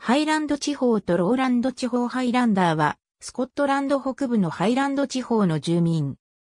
ハイランド地方とローランド地方ハイランダーは、スコットランド北部のハイランド地方の住民。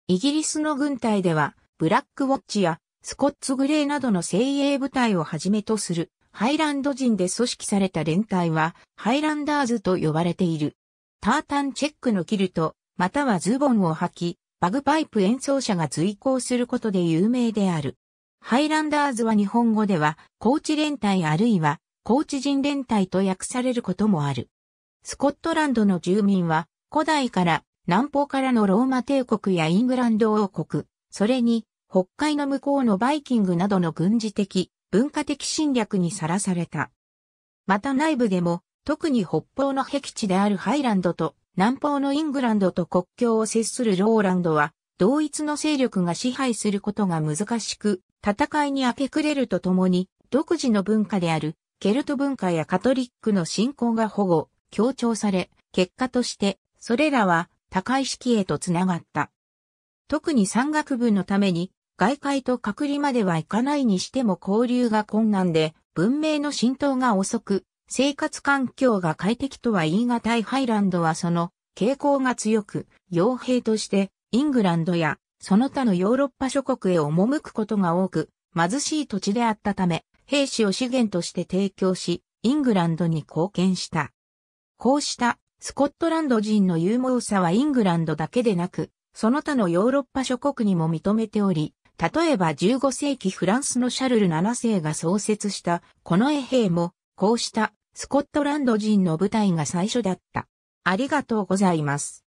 イギリスの軍隊では、ブラックウォッチやスコッツグレーなどの精鋭部隊をはじめとする、ハイランド人で組織された連隊は、ハイランダーズと呼ばれている。タータンチェックのキルト、またはズボンを履き、バグパイプ演奏者が随行することで有名である。ハイランダーズは日本語では、高知連隊あるいは、高知人連隊と訳されることもある。スコットランドの住民は、古代から南方からのローマ帝国やイングランド王国、それに北海の向こうのバイキングなどの軍事的、文化的侵略にさらされた。また内部でも、特に北方の僻地であるハイランドと南方のイングランドと国境を接するローランドは、同一の勢力が支配することが難しく、戦いに明け暮れるとともに、独自の文化であるケルト文化やカトリックの信仰が保護、強調され、結果として、それらは高い式へとつながった。特に山岳部のために、外界と隔離までは行かないにしても交流が困難で、文明の浸透が遅く、生活環境が快適とは言い難いハイランドはその傾向が強く、傭兵としてイングランドやその他のヨーロッパ諸国へ赴くことが多く、貧しい土地であったため、兵士を資源として提供し、イングランドに貢献した。こうしたスコットランド人の勇猛さはイングランドだけでなく、その他のヨーロッパ諸国にも認めており、例えば15世紀フランスのシャルル7世が創設したこの衛兵も、こうしたスコットランド人の部隊が最初だった。ありがとうございます。